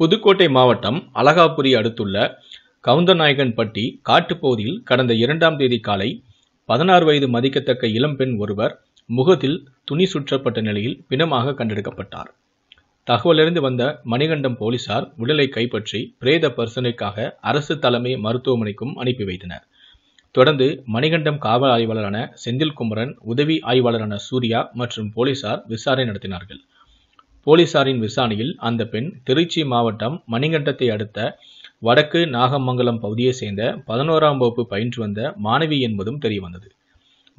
புதுக்கோட்டை மாவட்டம் அழகாபுரி அடுத்துள்ள கவுந்தநாயகன்பட்டி காட்டுப்பகுதியில் கடந்த இரண்டாம் தேதி காலை பதினாறு வயது மதிக்கத்தக்க இளம்பெண் ஒருவர் முகத்தில் துணி சுற்றப்பட்ட நிலையில் பிணமாக கண்டெடுக்கப்பட்டார் தகவலறிந்து வந்த மணிகண்டம் போலீசார் உடலை கைப்பற்றி பிரேத பரிசனைக்காக அரசு தலைமை மருத்துவமனைக்கும் அனுப்பி வைத்தனர் தொடர்ந்து மணிகண்டம் காவல் ஆய்வாளரான செந்தில்குமரன் உதவி ஆய்வாளரான சூர்யா மற்றும் போலீசார் விசாரணை நடத்தினார்கள் போலீசாரின் விசாரணையில் அந்த பெண் திருச்சி மாவட்டம் மணிகண்டத்தை அடுத்த வடக்கு நாகமங்கலம் பகுதியை சேர்ந்த பதினோராம் வகுப்பு பயின்று வந்த மாணவி என்பதும் தெரியவந்தது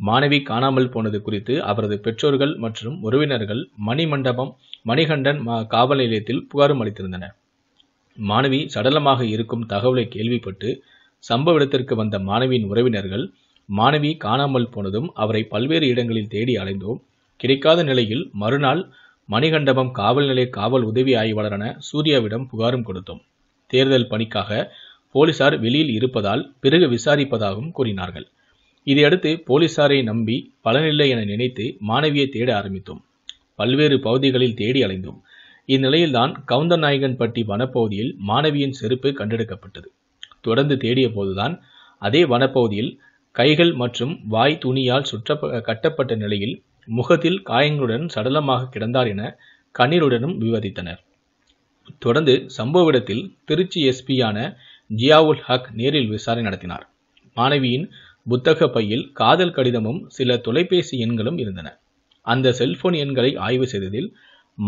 மாணவி காணாமல் போனது குறித்து அவரது பெற்றோர்கள் மற்றும் உறவினர்கள் மணிமண்டபம் மணிகண்டன் காவல் நிலையத்தில் புகாரும் அளித்திருந்தனர் மாணவி சடலமாக இருக்கும் தகவலை கேள்விப்பட்டு சம்பவ இடத்திற்கு வந்த மாணவியின் உறவினர்கள் மாணவி காணாமல் போனதும் அவரை பல்வேறு இடங்களில் தேடி அலைந்தோம் கிடைக்காத நிலையில் மறுநாள் மணிகண்டபம் காவல் நிலைய காவல் உதவி ஆய்வாளரான சூர்யாவிடம் புகாரும் கொடுத்தோம் தேர்தல் பணிக்காக போலீசார் வெளியில் இருப்பதால் பிறகு விசாரிப்பதாகவும் கூறினார்கள் இதையடுத்து போலீசாரை நம்பி பலனில்லை என நினைத்து மாணவியை தேட ஆரம்பித்தோம் பல்வேறு பகுதிகளில் தேடி அலைந்தோம் இந்நிலையில்தான் கவுந்தநாயகன்பட்டி வனப்பகுதியில் மாணவியின் செருப்பு கண்டெடுக்கப்பட்டது தொடர்ந்து தேடிய போதுதான் அதே வனப்பகுதியில் கைகள் மற்றும் வாய் துணியால் சுற்ற கட்டப்பட்ட நிலையில் முகத்தில் காயங்களுடன் சடலமாக கிடந்தார் என கண்ணீருடனும் விவாதித்தனர் தொடர்ந்து சம்பவ இடத்தில் திருச்சி எஸ்பியான ஜியாவுல் ஹக் நேரில் விசாரணை நடத்தினார் மாணவியின் புத்தக பையில் காதல் கடிதமும் சில தொலைபேசி எண்களும் இருந்தன அந்த செல்போன் எண்களை ஆய்வு செய்ததில்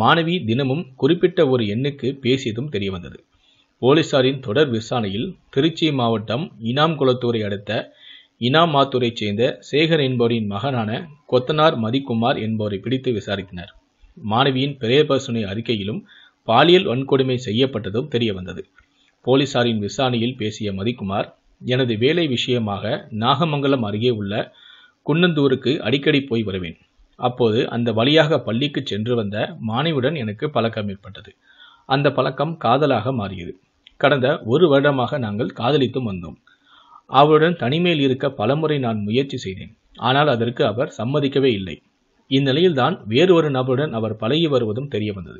மாணவி தினமும் குறிப்பிட்ட ஒரு எண்ணுக்கு பேசியதும் தெரியவந்தது போலீசாரின் தொடர் விசாரணையில் திருச்சி மாவட்டம் இனாம் குளத்தூரை அடுத்த இனாமாத்தூரைச் சேர்ந்த சேகர் என்பவரின் மகனான கொத்தனார் மதிக்குமார் என்பவரை பிடித்து விசாரித்தனர் மாணவியின் பிரேபசுனை பசுனை அறிக்கையிலும் பாலியல் வன்கொடுமை செய்யப்பட்டதும் தெரிய வந்தது போலீசாரின் விசாரணையில் பேசிய மதிக்குமார் எனது வேலை விஷயமாக நாகமங்கலம் அருகே உள்ள குன்னந்தூருக்கு அடிக்கடி போய் வருவேன் அப்போது அந்த வழியாக பள்ளிக்கு சென்று வந்த மாணவியுடன் எனக்கு பழக்கம் ஏற்பட்டது அந்த பழக்கம் காதலாக மாறியது கடந்த ஒரு வருடமாக நாங்கள் காதலித்தும் வந்தோம் அவருடன் தனிமையில் இருக்க பலமுறை நான் முயற்சி செய்தேன் ஆனால் அதற்கு அவர் சம்மதிக்கவே இல்லை இந்நிலையில்தான் வேறு ஒரு நபருடன் அவர் பழகி வருவதும் தெரிய வந்தது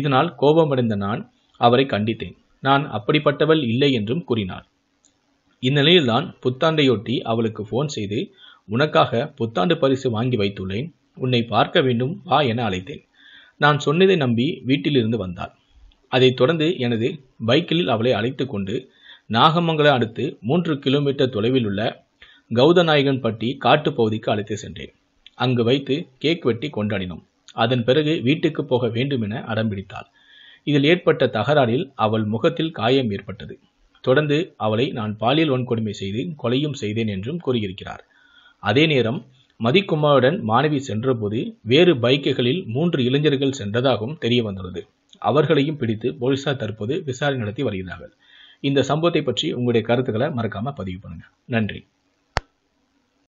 இதனால் கோபமடைந்த நான் அவரை கண்டித்தேன் நான் அப்படிப்பட்டவள் இல்லை என்றும் கூறினார் இந்நிலையில்தான் புத்தாண்டையொட்டி அவளுக்கு ஃபோன் செய்து உனக்காக புத்தாண்டு பரிசு வாங்கி வைத்துள்ளேன் உன்னை பார்க்க வேண்டும் வா என அழைத்தேன் நான் சொன்னதை நம்பி வீட்டிலிருந்து வந்தாள் அதைத் தொடர்ந்து எனது பைக்கில் அவளை அழைத்து கொண்டு நாகமங்கலம் அடுத்து மூன்று கிலோமீட்டர் தொலைவில் உள்ள கௌதநாயகன்பட்டி காட்டு பகுதிக்கு அழைத்து சென்றேன் அங்கு வைத்து கேக் வெட்டி கொண்டாடினோம் அதன் பிறகு வீட்டுக்கு போக வேண்டும் என அடம்பிடித்தாள் இதில் ஏற்பட்ட தகராறில் அவள் முகத்தில் காயம் ஏற்பட்டது தொடர்ந்து அவளை நான் பாலியல் வன்கொடுமை செய்து கொலையும் செய்தேன் என்றும் கூறியிருக்கிறார் அதே நேரம் மதிக்குமாருடன் மாணவி சென்றபோது வேறு பைக்குகளில் மூன்று இளைஞர்கள் சென்றதாகவும் தெரிய வந்துள்ளது அவர்களையும் பிடித்து போலீசார் தற்போது விசாரணை நடத்தி வருகிறார்கள் இந்த சம்பவத்தை பற்றி உங்களுடைய கருத்துக்களை மறக்காமல் பதிவு பண்ணுங்கள் நன்றி